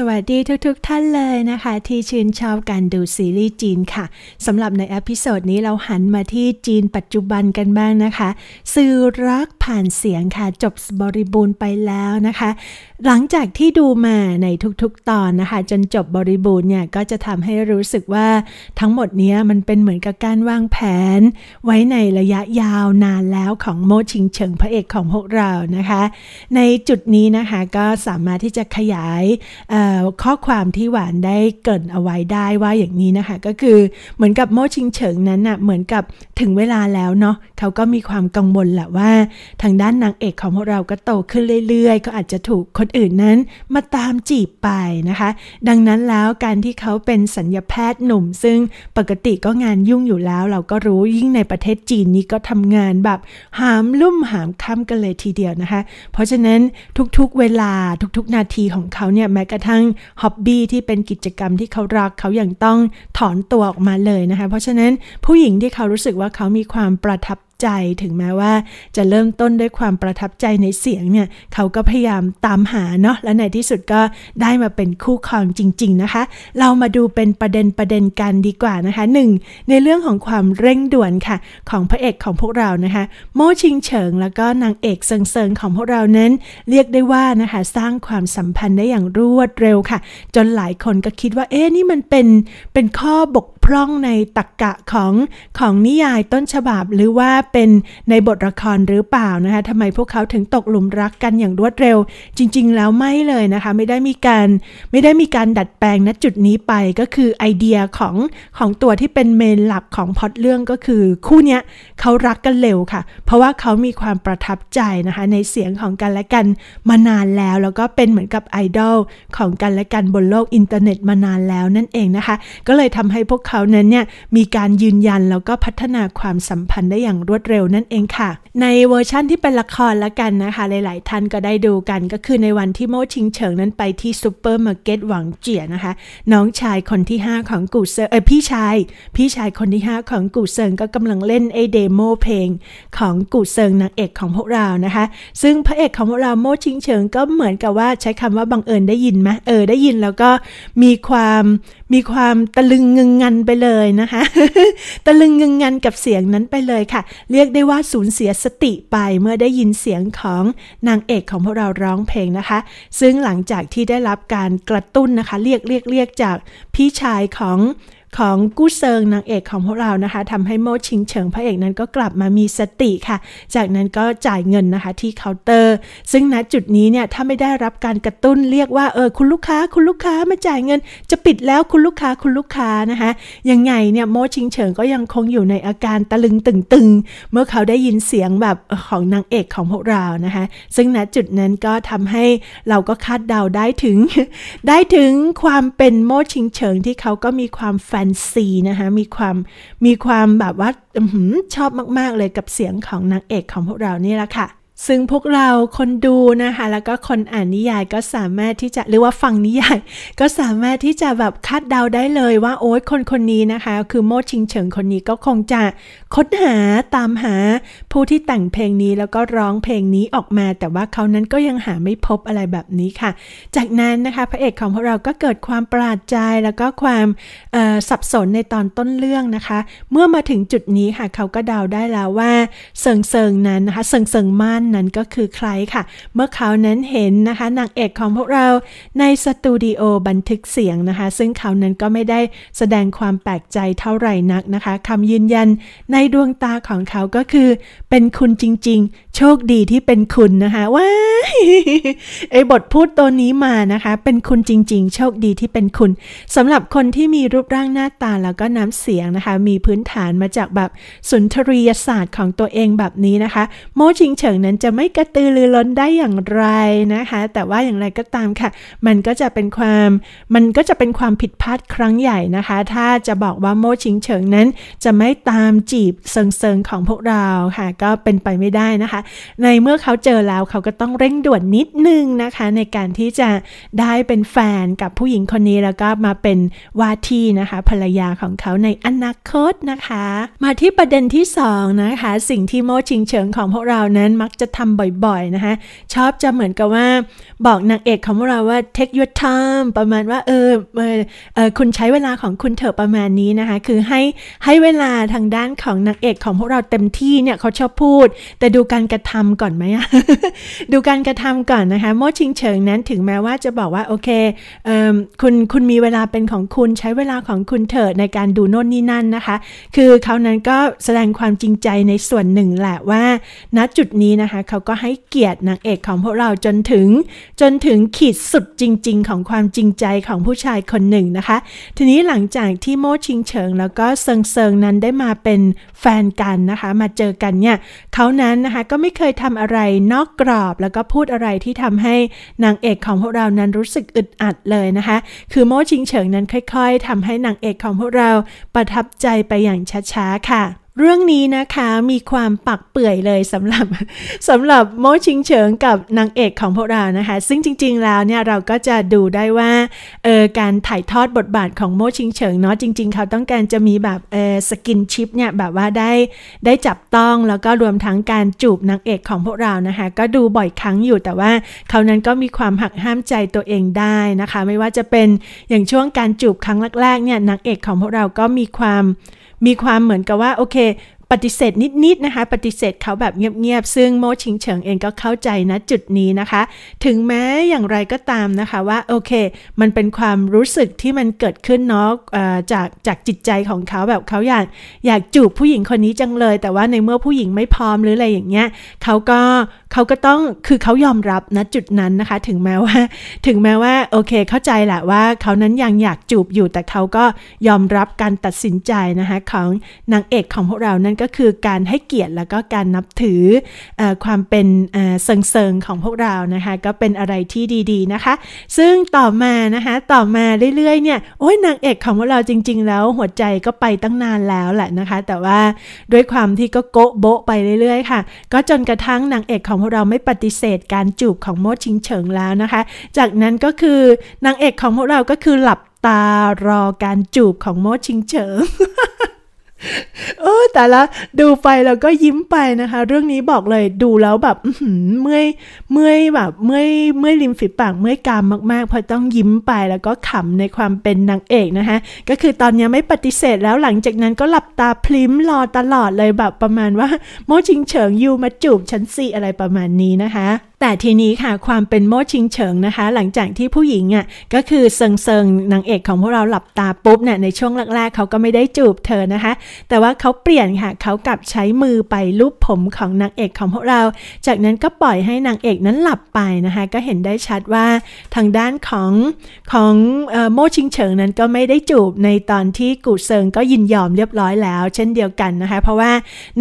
สวัสดีทุกๆทท่านเลยนะคะ ที่ชื่นชอบการดูซีรีส์จีนค่ะ สำหรับในอพิโซดนี้เราหันมาที่จีนปัจจุบันกันบ้างนะคะสื่อรักผ่านเสียงค่ะ จบบริบูรณ์ไปแล้วนะคะหลังจากที่ดูมาในทุกๆตอนนะคะ จนจบบริบูรณ์เนี่ย ก็จะทำให้รู้สึกว่าทั้งหมดนี้มันเป็นเหมือนกับการวางแผนไว้ในระยะยาวนานแล้วของโมชิงเฉิงพระเอกของพวกเรานะคะ ในจุดนี้นะคะก็สามารถที่จะขยายข้อความที่หวานได้เกินเอาไว้ได้ว่าอย่างนี้นะคะก็คือเหมือนกับโมชิงเฉิงนั้นนะ่ะเหมือนกับถึงเวลาแล้วเนาะเขาก็มีความกังวลแหละว่าทางด้านนางเอกของพวกเราก็โตขึ้นเรื่อยๆก็อาจจะถูกคนอื่นนั้นมาตามจีบไปนะคะ ดังนั้นแล้วการที่เขาเป็นสัญญาแพทย์หนุ่ม ซึ่งปกติก็งานยุ่งอยู่แล้ว เราก็รู้ยิ่งในประเทศจีนนี้ก็ทำงานแบบหามลุ่มหามค่ำกันเลยทีเดียวนะคะ เพราะฉะนั้นทุก ๆเวลาทุก ๆนาทีของเขาเนี่ยแม้กระทั่งฮอบบี้ที่เป็นกิจกรรมที่เขารักเขาอย่างต้องถอนตัวออกมาเลยนะคะเพราะฉะนั้นผู้หญิงที่เขารู้สึกว่าเขามีความประทับใจถึงแม้ว่าจะเริ่มต้นด้วยความประทับใจในเสียงเนี่ยเขาก็พยายามตามหาเนาะและในที่สุดก็ได้มาเป็นคู่ครองจริงๆนะคะ เรามาดูเป็นประเด็นประเด็นกันดีกว่านะคะ 1. ในเรื่องของความเร่งด่วนค่ะ ของพระเอกของพวกเรานะคะโมชิงเฉิงแล้วก็นางเอกเซิงเซิงของพวกเรานั้น เรียกได้ว่านะคะสร้างความสัมพันธ์ได้อย่างรวดเร็วค่ะ จนหลายคนก็คิดว่าเอ๊ะนี่มันเป็นเป็นข้อบกพร่องในตรกกะของของนิยายต้นฉบับหรือว่าเป็นในบทละครหรือเปล่านะคะทำไมพวกเขาถึงตกหลุมรักกันอย่างรวดเร็ว จริงๆแล้วไม่เลยนะคะ ไม่ได้มีการไม่ได้มีการดัดแปลงณจุดนี้ไปก็คือไอเดียของของตัวที่เป็นเมนหลักของพอดเรื่องก็คือคู่นี้เขารักกันเร็วค่ะ เพราะว่าเขามีความประทับใจนะคะในเสียงของกันและกันมานานแล้วแล้วก็เป็นเหมือนกับไอดอลของกันและกันบนโลกอินเทอร์เน็ตมานานแล้วนั่นเองนะคะก็เลยทำให้พวกเขาขานั้นเนี่ยมีการยืนยันแล้วก็พัฒนาความสัมพันธ์ได้อย่างรวดเร็วนั่นเองค่ะ ในเวอร์ชั่นที่เป็นละครละกันนะคะหลาย ๆ ท่านก็ได้ดูกันก็คือในวันที่โมชิงเฉิงนั้นไปที่ซูเปอร์มาร์เก็ตหวังเจียนะคะน้องชายคนที่ 5 ของกูเซิงเออพี่ชายพี่ชายคนที่ 5 ของกูเซิงก็กำลังเล่นไอเดโมเพลงของกูเซิงนางเอกของพวกเรานะคะ ซึ่งพระเอก ของพวกเราโมชิงเฉิงก็เหมือนกับว่าใช้คำว่าบังเอิญได้ยินไหมเออได้ยินแล้วก็มีความมีความตะลึงงึงงันไปเลยนะคะ ตะลึงงึงงันกับเสียงนั้นไปเลยค่ะ เรียกได้ว่าสูญเสียสติไปเมื่อได้ยินเสียงของนางเอกของพวกเราร้องเพลงนะคะ ซึ่งหลังจากที่ได้รับการกระตุ้นนะคะ เรียกเรียกเรียกจากพี่ชายของของกู้เซิงนางเอกของพวกเรานะคะทำให้โมชิงเฉิง พระเอกนั้นก็กลับมามีสติค่ะ จากนั้นก็จ่ายเงินนะคะที่เคาน์เตอร์ ซึ่งณจุดนี้เนี่ย ถ้าไม่ได้รับการกระตุ้นเรียกว่า เออคุณลูกค้าคุณลูกค้ามาจ่ายเงิน จะปิดแล้วคุณลูกค้าคุณลูกค้านะคะยังไงเนี่ยโมชิงเฉิงก็ยังคงอยู่ในอาการตะลึงตึงงเมื่อเขาได้ยินเสียงแบบของนางเอกของพวกเรานะคะซึ่งณจุดนั้นก็ทำให้เราก็คาดเดาได้ถึงได้ถึงความเป็นโมชิงเฉิงที่เขาก็มีความแฟนนซีนะคะมีความ มีความแบบว่าชอบมาก ๆเลยกับเสียงของนางเอกของพวกเรานี่แหละค่ะซึ่งพวกเราคนดูนะคะแล้วก็คนอ่านนิยายก็สามารถที่จะหรือว่าฟังนิยายก็สามารถที่จะแบบคาดเดาได้เลยว่าโอ๊ยคนคนนี้นะคะ คือโมชิงเฉิงคนนี้ก็คงจะค้นหาตามหาผู้ที่แต่งเพลงนี้แล้วก็ร้องเพลงนี้ออกมา แต่ว่าเขานั้นก็ยังหาไม่พบอะไรแบบนี้ค่ะ จากนั้นนะคะพระเอกของพวกเราก็เกิดความประหลาดใจแล้วก็ความสับสนในตอนต้นเรื่องนะคะ เมื่อมาถึงจุดนี้ค่ะเขาก็เดาได้แล้วว่าเซิงเซิงนั้นนะคะเซิงเซิงมานนั้นก็คือใครค่ะ เมื่อเขานั้นเห็นนะคะนางเอกของพวกเราในสตูดิโอบันทึกเสียงนะคะ ซึ่งเขานั้นก็ไม่ได้แสดงความแปลกใจเท่าไหร่นักนะคะคำยืนยันในดวงตาของเขาก็คือเป็นคุณจริงๆโชคดีที่เป็นคุณนะคะว้าไอ้บทพูดตัวนี้มานะคะ เป็นคุณจริงๆ โชคดีที่เป็นคุณสำหรับคนที่มีรูปร่างหน้าตาแล้วก็น้ำเสียงนะคะ มีพื้นฐานมาจากแบบสุนทรียศาสตร์ของตัวเองแบบนี้นะคะโมชิงเฉิงนั้นจะไม่กระตือรือร้นได้อย่างไรนะคะ แต่ว่าอย่างไรก็ตามค่ะ มันก็จะเป็นความมันก็จะเป็นความผิดพลาดครั้งใหญ่นะคะ ถ้าจะบอกว่าโมชิงเฉิงนั้น จะไม่ตามจีบเซิงเซิงของพวกเราค่ะก็เป็นไปไม่ได้นะคะในเมื่อเขาเจอแล้วเขาก็ต้องเร่งด่วนนิดนึงนะคะ ในการที่จะได้เป็นแฟนกับผู้หญิงคนนี้แล้วก็มาเป็นว่าที่นะคะ ภรรยาของเขาในอนาคตนะคะ มาที่ประเด็นที่ 2 นะคะ สิ่งที่โมชิงเฉิงของพวกเรานั้นมักจะทำบ่อยๆนะคะ ชอบจะเหมือนกับว่าบอกนางเอกของพวกเราว่า take your time ประมาณว่าเออเออเออคุณใช้เวลาของคุณเถอะประมาณนี้นะคะ คือให้ให้เวลาทางด้านของนางเอกของพวกเราเต็มที่เนี่ยเขาชอบพูด แต่ดูการกระทำก่อนไหมดูการกระทำก่อนนะคะโมชิงเฉิงนั้นถึงแม้ว่าจะบอกว่าโอเคเออคุณคุณมีเวลาเป็นของคุณใช้เวลาของคุณเถิดในการดูโน่นนี่นั่นนะคะ คือเขานั้นก็แสดงความจริงใจในส่วนหนึ่งแหละว่า ณจุดนี้นะคะเขาก็ให้เกียรตินางเอกของพวกเราจนถึงจนถึงขีดสุดจริง ๆ ของความจริงใจของผู้ชายคนหนึ่งนะคะ ทีนี้หลังจากที่โมชิงเฉิง แล้วก็เซิงเซิงนั้นได้มาเป็นแฟนกันนะคะ มาเจอกันเนี่ยเขานั้นนะคะก็ไไม่เคยทำอะไรนอกกรอบแล้วก็พูดอะไรที่ทำให้นางเอกของพวกเรานั้นรู้สึกอึดอัดเลยนะคะ คือโมชิงเฉิงนั้นค่อยๆทำให้นางเอกของพวกเราประทับใจไปอย่างช้าๆค่ะเรื่องนี้นะคะมีความปักเปื่อยเลยสำหรับสำหรับโมชิงเฉิงกับนางเอกของพวกเรานะคะซึ่งจริง ๆแล้วเนี่ยเราก็จะดูได้ว่าเออการถ่ายทอดบทบาทของโมชิงเฉิงเนาะจริงๆ เขาต้องการจะมีแบบเออสกินชิปเนี่ยแบบว่าได้ได้จับต้องแล้วก็รวมทั้งการจูบนางเอกของพวกเรานะคะก็ดูบ่อยครั้งอยู่แต่ว่าเขานั้นก็มีความหักห้ามใจตัวเองได้นะคะ ไม่ว่าจะเป็นอย่างช่วงการจูบครั้งแรกๆเนี่ยนางเอกของพวกเราก็มีความมีความเหมือนกับว่าโอเคปฏิเสธนิดๆ นะคะ ปฏิเสธเขาแบบเงียบๆ ซึ่งโมชิงเฉิงเองก็เข้าใจนะจุดนี้นะคะ ถึงแม้อย่างไรก็ตามนะคะว่าโอเค มันเป็นความรู้สึกที่มันเกิดขึ้นเนาะจากจากจิตใจของเขาแบบเขาอยากอยากจูบผู้หญิงคนนี้จังเลย แต่ว่าในเมื่อผู้หญิงไม่พร้อมหรืออะไรอย่างเงี้ยเขาก็เขาก็ต้องคือเขายอมรับนะจุดนั้นนะคะถึงแม้ว่าถึงแม้ว่าโอเคเข้าใจแหละว่าเขานั้นยังอยากจูบอยู่แต่เขาก็ยอมรับการตัดสินใจนะคะของนางเอกของพวกเรานั่นก็คือการให้เกียรติแล้วก็การนับถืออความเป็นเซิงเซิงของพวกเรานะคะก็เป็นอะไรที่ดีๆนะคะ ซึ่งต่อมานะคะต่อมาเรื่อยๆเนี่ยโอ้ยนางเอกของพวกเราจริง ๆ แล้วหัวใจก็ไปตั้งนานแล้วแหละนะคะแต่ว่าด้วยความที่ก็โกะโบะไปเรื่อย ๆค่ะ ก็จนกระทั่งนางเอกของของพวกเราไม่ปฏิเสธการจูบของโมชิงเฉิงแล้วนะคะ จากนั้นก็คือนางเอกของพวกเราก็คือหลับตารอการจูบของโมชิงเฉิงเออแต่ละดูไปแล้วก็ยิ้มไปนะคะ เรื่องนี้บอกเลยดูแล้วแบบเมื่อยเมื่อยแบบเมื่อยเมื่อยริมฝีปากเมื่อยกามมากๆเพราะต้องยิ้มไปแล้วก็ขำในความเป็นนางเอกนะคะก็คือตอนนี้ไม่ปฏิเสธแล้วหลังจากนั้นก็หลับตาพลิ้มรอตลอดเลยแบบประมาณว่าโมจิงเฉิงยู มาจูบฉันสิอะไรประมาณนี้นะคะแต่ทีนี้ค่ะ ความเป็นโมชิงเฉิงนะคะหลังจากที่ผู้หญิงอะ่ะก็คือเซิงเซิงนางเอกของพวกเราหลับตาปุ๊บเนี่ยในช่วงแรกๆเขาก็ไม่ได้จูบเธอนะคะ แต่ว่าเขาเปลี่ยนค่ะเขากลับใช้มือไปลูบผมของนางเอกของพวกเราจากนั้นก็ปล่อยให้นางเอกนั้นหลับไปนะคะก็เห็นได้ชัดว่าทางด้านของของโมชิงเฉิงนั้นก็ไม่ได้จูบในตอนที่กูเซิงก็ยินยอมเรียบร้อยแล้วเช่นเดียวกันนะคะเพราะว่า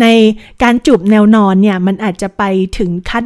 ในการจูบแนวนอนเนี่ยมันอาจจะไปถึงขั้น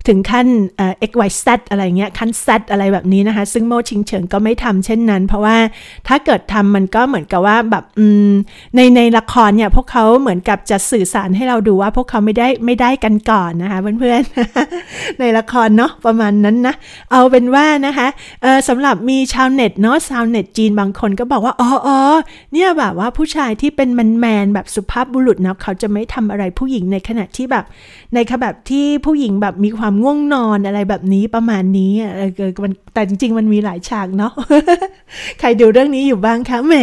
ถึงขั้นเอ็กไวซ์ซอะไรเงี้ยขั้นซอะไรแบบนี้นะคะ ซึ่งโมชิงเฉิงก็ไม่ทำเช่นนั้น เพราะว่า ถ้าเกิดทำมันก็เหมือนกับว่าแบบใน ใน ละครเนี่ยพวกเขาเหมือนกับจะสื่อสารให้เราดูว่า พวกเขาไม่ได้ไม่ได้กันก่อนนะคะ เพื่อนๆ ในละครเนาะประมาณนั้นนะเอาเป็นว่านะคะสำหรับมีชาวเน็ตเนาะชาวเน็ตจีน บางคนก็บอกว่าอ๋อเนี่ยแบบว่าผู้ชายที่เป็นแมนแมนแบบสุภาพบุรุษเนาะเขาจะไม่ทำอะไรผู้หญิงในขณะที่แบบ ในขณะแบบที่ผู้หญิงแบบมีความความง่วงนอนอะไรแบบนี้ประมาณนี้ แต่จริงๆ มันมีหลายฉากเนาะใครดูเรื่องนี้อยู่บ้างคะแหม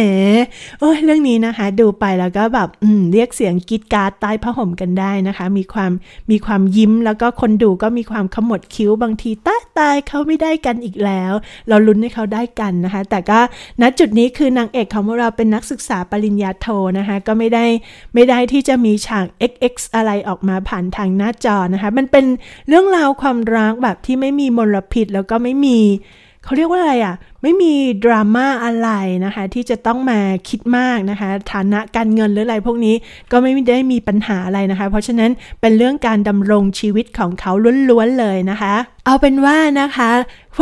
โอ้ยเรื่องนี้นะคะ ดูไปแล้วก็แบบเรียกเสียงกิดการ์ดใต้ผ้าห่มกันได้นะคะ มีความมีความยิ้ม แล้วก็คนดูก็มีความขมวดคิ้วบางทีตายตายเขาไม่ได้กันอีกแล้ว เราลุ้นให้เขาได้กันนะคะ แต่ก็ณจุดนี้คือนางเอกของเราเป็นนักศึกษาปริญญาโทนะคะ ก็ไม่ได้ไม่ได้ที่จะมีฉาก XX อะไรออกมาผ่านทางหน้าจอนะคะ มันเป็นเรื่องราวราวความรักแบบที่ไม่มีมลพิษแล้วก็ไม่มี เขาเรียกว่าอะไรอะ่ะไม่มีดราม่าอะไรนะคะที่จะต้องมาคิดมากนะคะ ฐานะการเงินหรืออะไรพวกนี้ก็ไม่ได้มีปัญหาอะไรนะคะ เพราะฉะนั้นเป็นเรื่องการดำรงชีวิตของเขาล้วนๆเลยนะคะ เอาเป็นว่านะคะ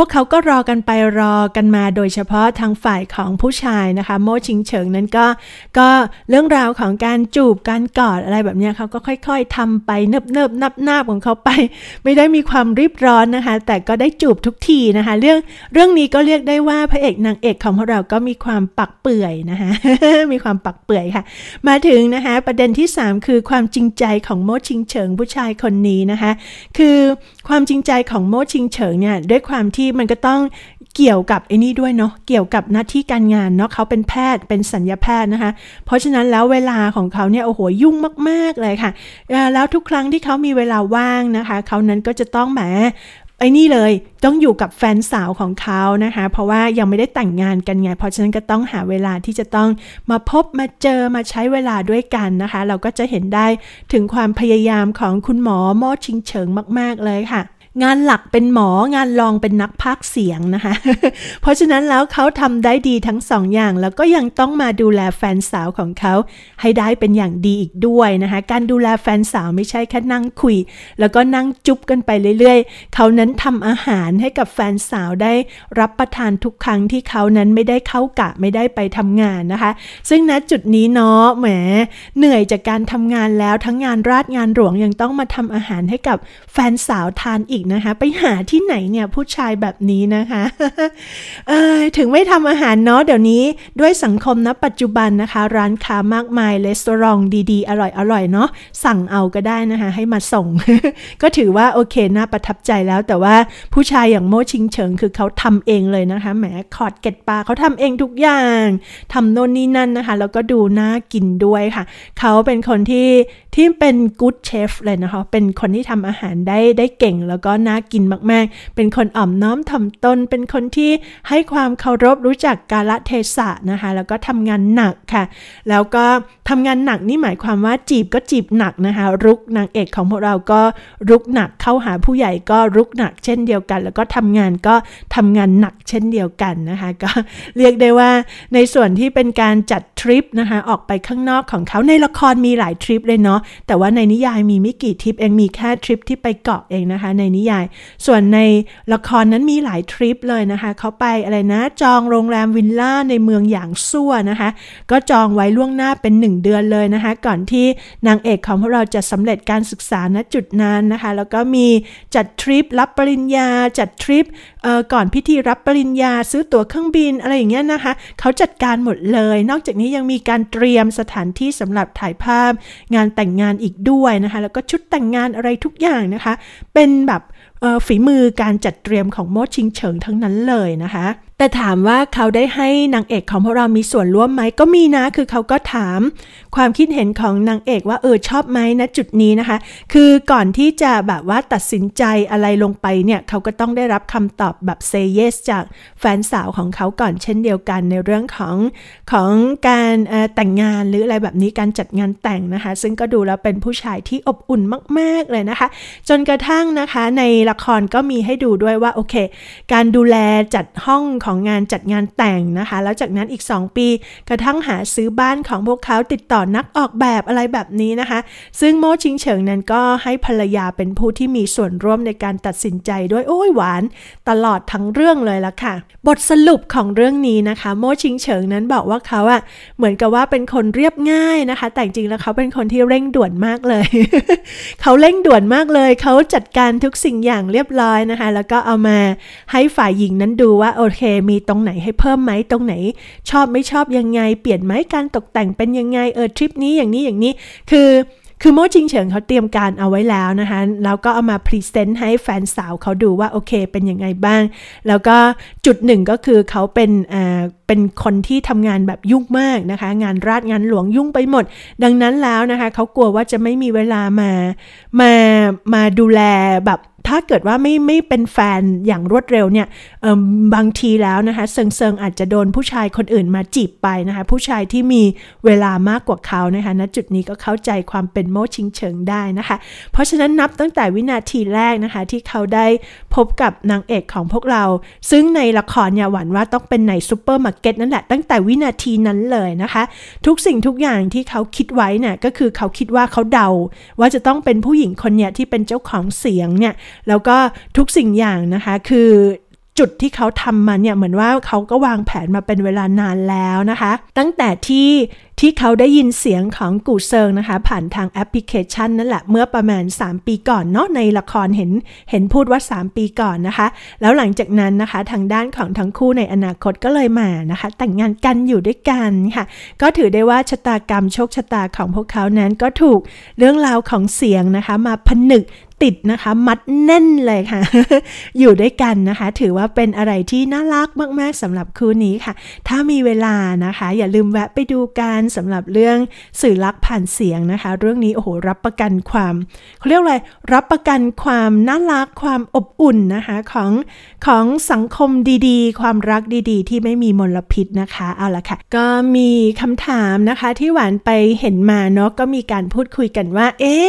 พวกเขาก็รอกันไปรอกันมา โดยเฉพาะทางฝ่ายของผู้ชายนะคะโมชิงเฉิงนั้นก็ก็เรื่องราวของการจูบการกอดอะไรแบบนี้เขาก็ค่อยๆทำไปเนิบเนิบนับหน้าของเขาไป ไม่ได้มีความรีบร้อนนะคะ แต่ก็ได้จูบทุกทีนะคะเรื่องเรื่องนี้ก็เรียกได้ว่าพระเอกนางเอกของเรา ก็มีความปักเปื่อยนะคะมีความปักเปื่อยค่ะ มาถึงนะคะประเด็นที่ 3 คือความจริงใจของโมชิงเฉิงผู้ชายคนนี้นะคะคือความจริงใจของโมชิงเฉิงเนี่ยด้วยความที่พมันก็ต้องเกี่ยวกับไอ้นี่ด้วยเนาะเกี่ยวกับหน้าที่การงานเนาะเขาเป็นแพทย์เป็นสัญญาแพทย์นะคะเพราะฉะนั้นแล้วเวลาของเขาเนี่ยโอ้โหยุ่งมากๆเลยค่ะ แล้วทุกครั้งที่เขามีเวลาว่างนะคะเขานั้นก็จะต้องแหมไอ้นี่เลยต้องอยู่กับแฟนสาวของเขานะคะ เพราะว่ายังไม่ได้แต่งงานกันไง เพราะฉะนั้นก็ต้องหาเวลาที่จะต้องมาพบมาเจอมาใช้เวลาด้วยกันนะคะ เราก็จะเห็นได้ถึงความพยายามของคุณหมอมอชิงเฉิงมาก ๆเลยค่ะงานหลักเป็นหมองานรองเป็นนักพากเสียงนะคะ เพราะฉะนั้นแล้วเขาทำได้ดีทั้งสองอย่าง แล้วก็ยังต้องมาดูแลแฟนสาวของเขาให้ได้เป็นอย่างดีอีกด้วยนะคะ การดูแลแฟนสาวไม่ใช่แค่นั่งคุย แล้วก็นั่งจุ๊บกันไปเรื่อยๆ เขานั้นทำอาหารให้กับแฟนสาวได้รับประทานทุกครั้งที่เขานั้นไม่ได้เข้ากะไม่ได้ไปทำงานนะคะ ซึ่งณจุดนี้เนาะแหมเหนื่อยจากการทำงานแล้วทั้งงานราชงานหลวง ยังต้องมาทำอาหารให้กับแฟนสาวทานอีกนะคะไปหาที่ไหนเนี่ยผู้ชายแบบนี้นะคะเออถึงไม่ทำอาหารเนาะเดี๋ยวนี้ด้วยสังคมนะปัจจุบันนะคะ ร้านค้ามากมายเลสตรองดีๆอร่อยๆเนาะสั่งเอาก็ได้นะคะ ให้มาส่ง ก็ถือว่าโอเคน่าประทับใจแล้วแต่ว่าผู้ชายอย่างโมชิงเฉิง คือเขาทำเองเลยนะคะแหมคอร์ดเก็ตปลาเขาทำเองทุกอย่างทำโน่นนี่นั่นนะคะแล้วก็ดูน่ากินด้วยค่ะเขาเป็นคนที่ที่เป็นกู๊ดเชฟเลยนะคะเป็นคนที่ทำอาหารได้ได้เก่งแล้วก็ก็น่ากินมากๆ เป็นคนอ่อมน้อมถ่อมตนเป็นคนที่ให้ความเคารพรู้จักกาลเทศะนะคะ แล้วก็ทำงานหนักค่ะ แล้วก็ทำงานหนักนี่หมายความว่าจีบก็จีบหนักนะคะ รุกนางเอกของพวกเราก็รุกหนัก เข้าหาผู้ใหญ่ก็รุกหนัก เช่นเดียวกัน แล้วก็ทำงานก็ทำงานหนักเช่นเดียวกันนะคะ ก็เรียกได้ว่าในส่วนที่เป็นการจัดทริปนะคะ ออกไปข้างนอกของเขาในละครมีหลายทริปเลยเนาะ แต่ว่าในนิยายมีไม่กี่ทริปเอง มีแค่ทริปที่ไปเกาะเองนะคะในนิยายส่วนในละครนั้นมีหลายทริปเลยนะคะเขาไปอะไรนะ จองโรงแรมวิลล่า ในเมืองอย่างซั่วนะคะก็จองไว้ล่วงหน้าเป็น 1 เดือนเลยนะคะ ก่อนที่นางเอกของพวกเราจะสำเร็จการศึกษาณจุดนั้นนะคะ แล้วก็มีจัดทริปรับปริญญาจัดทริปก่อนพิธีรับปริญญาซื้อตั๋วเครื่องบินอะไรอย่างเงี้ยนะคะเขาจัดการหมดเลย นอกจากนี้ยังมีการเตรียมสถานที่สำหรับถ่ายภาพ งานแต่งงานอีกด้วยนะคะแล้วก็ชุดแต่งงานอะไรทุกอย่างนะคะ เป็นแบบฝีมือการจัดเตรียมของโมชิงเฉิงทั้งนั้นเลยนะคะแต่ถามว่าเขาได้ให้นางเอกของพวกเรา มีส่วนร่วมไหมก็มีนะ คือเขาก็ถามความคิดเห็นของนางเอกว่าเออชอบไหมนะจุดนี้นะคะ คือก่อนที่จะแบบว่าตัดสินใจอะไรลงไปเนี่ย เขาก็ต้องได้รับคำตอบแบบเซเยสจากแฟนสาวของเขาก่อนเช่นเดียวกันในเรื่องของของการแต่งงานหรืออะไรแบบนี้การจัดงานแต่งนะคะ ซึ่งก็ดูแล้วเป็นผู้ชายที่อบอุ่นมาก ๆเลยนะคะ จนกระทั่งนะคะในละครก็มีให้ดูด้วยว่าโอเค การดูแลจัดห้องขของงานจัดงานแต่งนะคะ แล้วจากนั้นอีก 2 ปีกระทั่งหาซื้อบ้านของพวกเขาติดต่อนักออกแบบอะไรแบบนี้นะคะซึ่งโมชิงเฉิงนั้นก็ให้ภรรยาเป็นผู้ที่มีส่วนร่วมในการตัดสินใจด้วยโอ้ยหวานตลอดทั้งเรื่องเลยละค่ะ บทสรุปของเรื่องนี้นะคะโมชิงเฉิงนั้นบอกว่าเขาอะเหมือนกับว่าเป็นคนเรียบง่ายนะคะ แต่จริงแล้วเขาเป็นคนที่เร่งด่วนมากเลยเขาเร่งด่วนมากเลยเขาจัดการทุกสิ่งอย่างเรียบร้อยนะคะ แล้วก็เอามาให้ฝ่ายหญิงนั้นดูว่าโอเคมีตรงไหนให้เพิ่มไหมตรงไหนชอบไม่ชอบยังไงเปลี่ยนไหมการตกแต่งเป็นยังไงเออทริปนี้อย่างนี้อย่างนี้ คือคือโมจิงเฉิงเขาเตรียมการเอาไว้แล้วนะคะแล้วก็เอามาพรีเซนต์ให้แฟนสาวเขาดูว่า โอเคเป็นยังไงบ้าง แล้วก็จุดหนึ่งก็คือเขาเป็นอ่าเป็นคนที่ทำงานแบบยุ่งมากนะคะงานราชงานหลวงยุ่งไปหมด ดังนั้นแล้วนะคะเขากลัวว่าจะไม่มีเวลามามามาดูแลแบบถ้าเกิดว่าไม่ไม่เป็นแฟนอย่างรวดเร็วเนี่ยบางทีแล้วนะคะเซิงเซิงอาจจะโดนผู้ชายคนอื่นมาจีบไปนะคะผู้ชายที่มีเวลามากกว่าเขานะคะณจุดนี้ก็เข้าใจความเป็นโมชิงเฉิงได้นะคะ เพราะฉะนั้นนับตั้งแต่วินาทีแรกนะคะ ที่เขาได้พบกับนางเอกของพวกเรา ซึ่งในละครเนี่ยหวันว่าต้องเป็นในซูเปอร์มาร์เก็ตนั่นแหละ ตั้งแต่วินาทีนั้นเลยนะคะ ทุกสิ่งทุกอย่างที่เขาคิดไว้เนี่ยก็คือเขาคิดว่าเขาเดา ว่าจะต้องเป็นผู้หญิงคนเนี่ยที่เป็นเจ้าของเสียงเนี่ยแล้วก็ทุกสิ่งอย่างนะคะ คือจุดที่เขาทำมันเนี่ย เหมือนว่าเขาก็วางแผนมาเป็นเวลานานแล้วนะคะ ตั้งแต่ที่ที่เขาได้ยินเสียงของกูเซิงนะคะ ผ่านทางแอปพลิเคชันนั่นแหละ เมื่อประมาณ 3 ปีก่อนเนาะในละครเห็นเห็นพูดว่า 3 ปีก่อนนะคะ แล้วหลังจากนั้นนะคะ ทางด้านของทั้งคู่ในอนาคตก็เลยมานะคะ แต่งงานกันอยู่ด้วยกันค่ะ ก็ถือได้ว่าชะตากรรม โชคชะตาของพวกเขานั้นก็ถูกเรื่องราวของเสียงนะคะ มาผนึกติดนะคะ มัดแน่นเลยค่ะ อยู่ด้วยกันนะคะ ถือว่าเป็นอะไรที่น่ารักมาก ๆสำหรับคู่นี้ค่ะ ถ้ามีเวลานะคะ อย่าลืมแวะไปดูกันสำหรับเรื่องสื่อลักผ่านเสียงนะคะ เรื่องนี้ โอ้โหรับประกันความเขาเรียกอะไรรับประกันความน่ารักความอบอุ่นนะคะของของสังคมดีๆความรักดีๆ ที่ไม่มีมลพิษนะคะเอาละค่ะก็มีคำถามนะคะที่หวานไปเห็นมาเนาะก็มีการพูดคุยกันว่า เอ๊ะ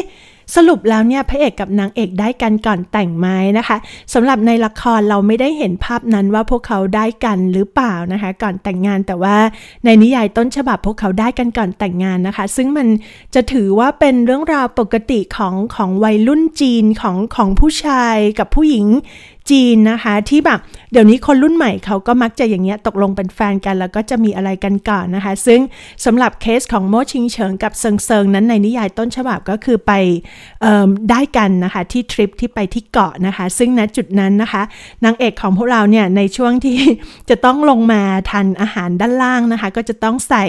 สรุปแล้วเนี่ยพระเอกกับนางเอกได้กันก่อนแต่งไหมนะคะสำหรับในละครเราไม่ได้เห็นภาพนั้นว่าพวกเขาได้กันหรือเปล่านะคะ ก่อนแต่งงานแต่ว่าในนิยายต้นฉบับพวกเขาได้กันก่อนแต่งงานนะคะ ซึ่งมันจะถือว่าเป็นเรื่องราวปกติของ ของวัยรุ่นจีนของของผู้ชายกับผู้หญิงจีนนะคะที่แบบเดี๋ยวนี้คนรุ่นใหม่เขาก็มักจะอย่างเงี้ยตกลงเป็นแฟนกัน แล้วก็จะมีอะไรกันก่อนนะคะซึ่งสำหรับเคสของโมชิงเฉิง กับเซิงเซิงนั้นในนิยายต้นฉบับก็คือไปได้กันนะคะที่ทริปที่ไปที่เกาะนะคะซึ่งณจุดนั้นนะคะนางเอกของพวกเราเนี่ยในช่วงที่จะต้องลงมาทานอาหารด้านล่างนะคะ ก็จะต้องใส่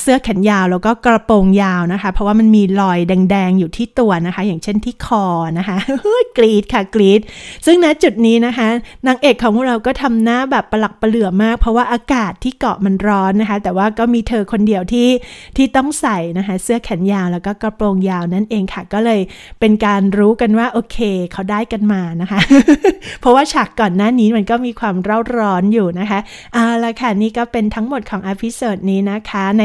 เสื้อแขนยาวแล้วก็กระโปรงยาวนะคะ เพราะว่ามันมีรอยแดงๆอยู่ที่ตัวนะคะ อย่างเช่นที่คอนะคะกรีดค่ะกรีดซึ่งณจุดนี้นะคะนางเอกของเราก็ทำหน้าแบบประหลักประเหลือมาก เพราะว่าอากาศที่เกาะมันร้อนนะคะแต่ว่าก็มีเธอคนเดียวที่ที่ต้องใส่นะคะเสื้อแขนยาวแล้วก็กระโปรงยาวนั่นเองค่ะก็เลยเป็นการรู้กันว่าโอเคเขาได้กันมานะคะ เพราะว่าฉากก่อนหน้านี้มันก็มีความเร่าร้อนอยู่นะคะเอาละค่ะนี่ก็เป็นทั้งหมดของอพิเศษนี้นะคะใน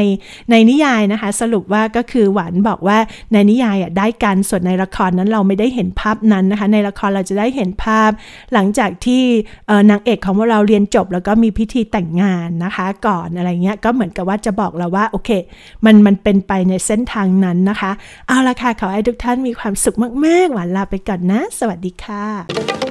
ในนิยายนะคะ สรุปว่าก็คือหวานบอกว่าในนิยายอ่ะได้กันส่วนในละครนั้นเราไม่ได้เห็นภาพนั้นนะคะในละครเราจะได้เห็นภาพหลังจากที่นางเอกของเราเรียนจบแล้วก็มีพิธีแต่งงานนะคะก่อนอะไรเงี้ยก็เหมือนกับว่าจะบอกเราว่าโอเค มันมันเป็นไปในเส้นทางนั้นนะคะ เอาละค่ะขอให้ทุกท่านมีความสุขมากๆหวานลาไปก่อนนะ สวัสดีค่ะ